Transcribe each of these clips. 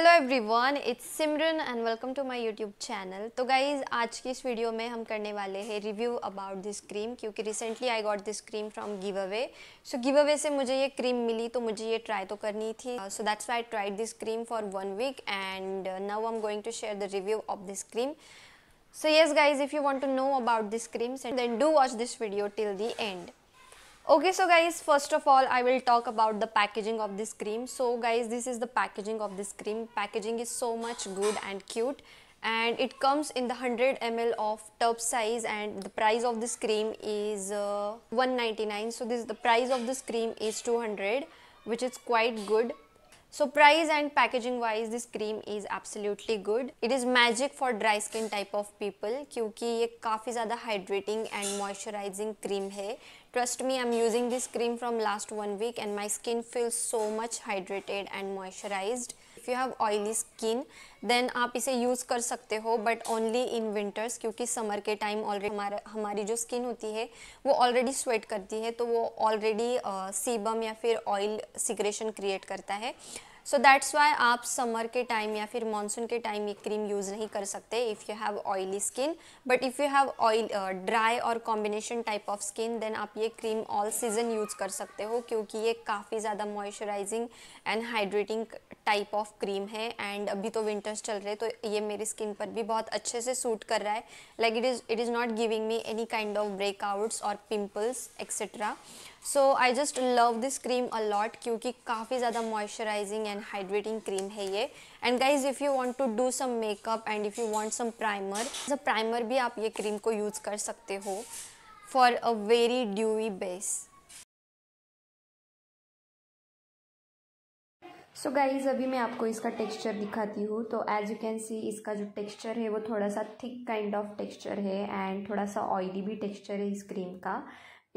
Hello everyone it's Simran and welcome to my YouTube channel तो guys आज की इस वीडियो में हम करने वाले हैं रिव्यू अबाउट दिस क्रीम क्योंकि recently I got this cream from giveaway so giveaway से मुझे ये क्रीम मिली तो मुझे ये ट्राई तो करनी थी so that's I tried this cream for one week and now I am going to share the review of this cream so yes guys if you want to know about this cream then do watch this video till the end okay so guys first of all i will talk about the packaging of this cream so guys this is the packaging of this cream packaging is so much good and cute and it comes in the 100 ml of tub size and the price of this cream is uh, 199 so this the price of this cream is 200 which is quite good so price and packaging wise this cream is absolutely good. It is magic for dry skin type of people because it is a ज़्यादा hydrating and moisturizing cream है trust me I am using this cream from last one week and my skin feel so much hydrated and moisturize if you have oily skin then आप इसे use कर सकते हो but only in winters क्योंकि summer के time already हमारे हमारी जो स्किन होती है वो ऑलरेडी स्वेट करती है तो वो ऑलरेडी सीबम uh, या फिर ऑयल सिग्रेशन क्रिएट करता है सो दैट्स वाई आप समर के टाइम या फिर मानसून के टाइम ये क्रीम यूज़ नहीं कर सकते if you have oily skin but if you have oil dry और combination type of skin then आप ये क्रीम ऑल सीजन यूज़ कर सकते हो क्योंकि ये काफ़ी ज़्यादा moisturizing and hydrating type of cream है एंड अभी तो विंटर्स चल रहे तो ये मेरी स्किन पर भी बहुत अच्छे से सूट कर रहा है like it is it is not giving me any kind of breakouts और pimples etcetera so I just love this cream a lot क्योंकि काफ़ी ज़्यादा मॉइस्चराइजिंग एंड हाइड्रेटिंग क्रीम है ये and guys if you want to do some makeup and if you want some primer as a primer भी आप ये cream को use कर सकते हो for a very dewy base so so guys अभी मैं आपको इसका टेक्सचर दिखाती हूँ तो एज यू कैन सी इसका जो टेक्सचर है वो थोड़ा सा थिक काइंड ऑफ टेक्सचर है एंड थोड़ा सा ऑयली भी टेक्सचर है इस क्रीम का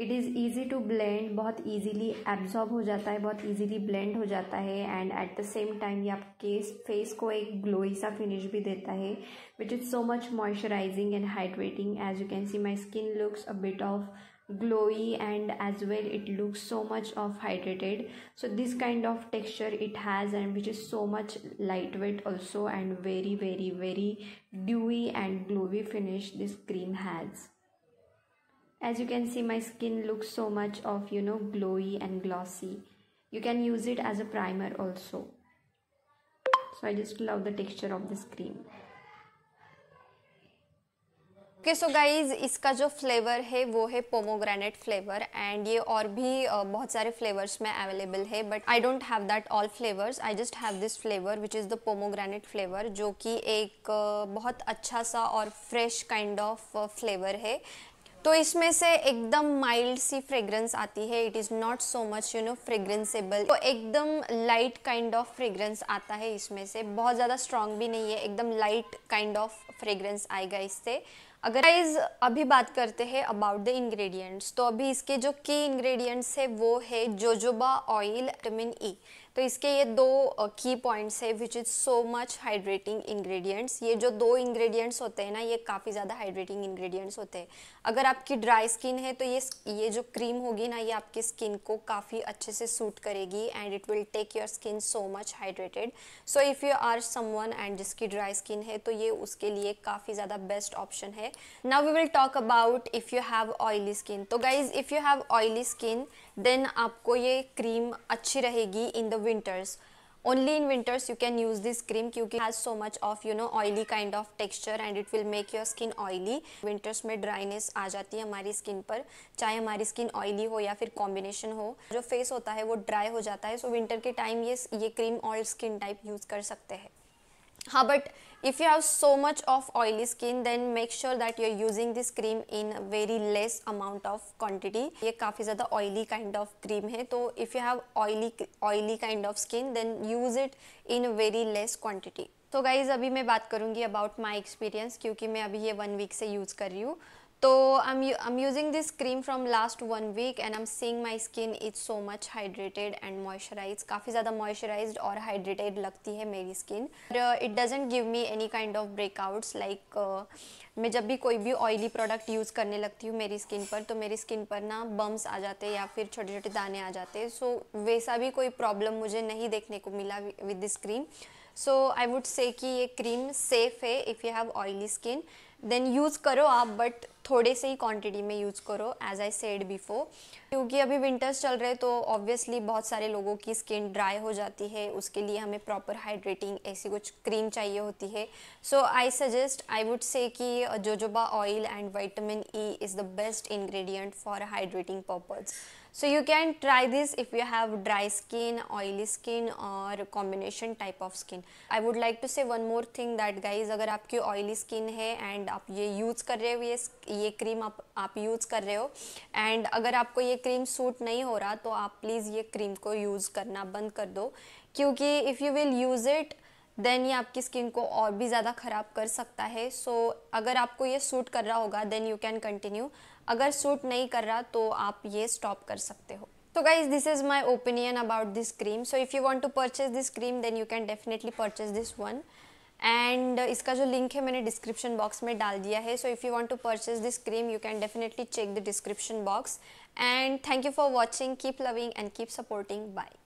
it is easy to blend बहुत ईजीली एब्जॉर्ब हो जाता है बहुत ईजीली ब्लेंड हो जाता है and at the same time ये आपके फेस को एक ग्लोई सा फिनिश भी देता है which is so much moisturising and hydrating as you can see my skin looks a bit of glowy and as well it looks so much of hydrated so this kind of texture it has and which is so much lightweight also and very very very dewy and glowy finish this cream has as you can see my skin looks so much of you know glowy and glossy you can use it as a primer also so i just love the texture of this cream okay so guys इसका जो flavour है वो है pomegranate flavour and ये और भी बहुत सारे फ्लेवर्स में अवेलेबल है but I don't have that all flavours I just have this flavour which is the pomegranate flavour जो कि एक बहुत अच्छा सा और फ्रेश काइंड ऑफ फ्लेवर है तो इसमें से एकदम माइल्ड सी फ्रेग्रेंस आती है it is not so much you know fragranceable तो एकदम लाइट काइंड ऑफ फ्रेग्रेंस आता है इसमें से बहुत ज़्यादा स्ट्रॉन्ग भी नहीं है एकदम लाइट काइंड ऑफ फ्रेग्रेंस आएगा इससे अगर इस अभी बात करते हैं अबाउट द इंग्रेडिएंट्स तो अभी इसके जो की इंग्रेडिएंट्स है वो है jojoba oil vitamin E e. तो इसके ये दो की पॉइंट्स है which is so much hydrating ingredients ये जो दो इंग्रेडिएंट्स होते हैं ना ये काफ़ी ज़्यादा हाइड्रेटिंग इंग्रेडिएंट्स होते हैं अगर आपकी ड्राई स्किन है तो ये ये जो क्रीम होगी ना ये आपकी स्किन को काफ़ी अच्छे से सूट करेगी and it will take your skin so much hydrated so if you are someone and जिसकी ड्राई स्किन है तो ये उसके लिए काफ़ी ज़्यादा बेस्ट ऑप्शन है now we will talk about if you have oily skin तो guys if you have oily skin then आपको ये क्रीम अच्छी रहेगी in the winters only in winters you can use this cream क्योंकि has so much of you know oily kind of texture and it will make your skin oily winters में dryness आ जाती है हमारी skin पर चाहे हमारी skin oily हो या फिर कॉम्बिनेशन हो जो फेस होता है वो ड्राई हो जाता है सो विंटर के टाइम ये ये cream oil skin type use कर सकते हैं हाँ but if you have so much of oily skin then make sure that you are using this cream in very less amount of quantity ये काफ़ी ज़्यादा ऑयली काइंड ऑफ क्रीम है तो if you have oily oily kind of skin then use it in very less quantity तो guys अभी मैं बात करूंगी अबाउट माई एक्सपीरियंस क्योंकि मैं अभी ये वन वीक से यूज़ कर रही हूँ तो I am I am using this cream from last one week and I am seeing my skin is so much hydrated and moisturise काफ़ी ज़्यादा मॉइस्चराइज और हाइड्रेटेड लगती है मेरी skin it doesn't give me any kind of breakouts like मैं जब भी कोई भी ऑयली प्रोडक्ट यूज़ करने लगती हूँ मेरी स्किन पर तो मेरी स्किन पर ना बम्स आ जाते या फिर छोटे छोटे दाने आ जाते सो so, वैसा भी कोई प्रॉब्लम मुझे नहीं देखने को मिला with this cream so I would say कि ये क्रीम सेफ़ है if you have oily skin then use करो आप बट थोड़े से ही क्वांटिटी में यूज़ करो एज आई सेड बिफोर क्योंकि अभी विंटर्स चल रहे तो ऑब्वियसली बहुत सारे लोगों की स्किन ड्राई हो जाती है उसके लिए हमें प्रॉपर हाइड्रेटिंग ऐसी कुछ क्रीम चाहिए होती है सो I suggest I would say कि jojoba oil and vitamin E is the best ingredient for hydrating purpose so you can try this if you have dry skin oily skin or combination type of skin i would like to say one more thing that guys अगर आपकी oily skin है and आप ये use कर रहे हो ये ये cream आप आप यूज़ कर रहे हो and अगर आपको ये cream सूट नहीं हो रहा तो आप प्लीज़ ये cream को यूज़ करना बंद कर दो क्योंकि if you will use it then ये आपकी स्किन को और भी ज़्यादा ख़राब कर सकता है सो so, अगर आपको ये सूट कर रहा होगा देन यू कैन कंटिन्यू अगर सूट नहीं कर रहा तो आप ये स्टॉप कर सकते हो तो guys this is my opinion about this cream so if you want to purchase this cream then you can definitely purchase this one and इसका जो लिंक है मैंने डिस्क्रिप्शन बॉक्स में डाल दिया है so if you want to purchase this cream you can definitely check the description box and thank you for watching keep loving and keep supporting by